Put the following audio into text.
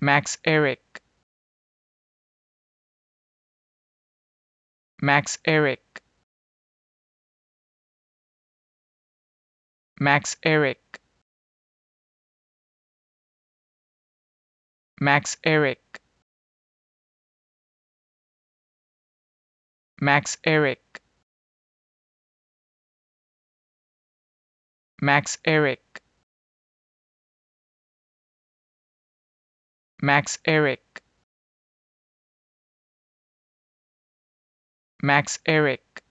Max Eric Max Eric Max Eric Max Eric Max Eric Max Eric Max Eric Max Eric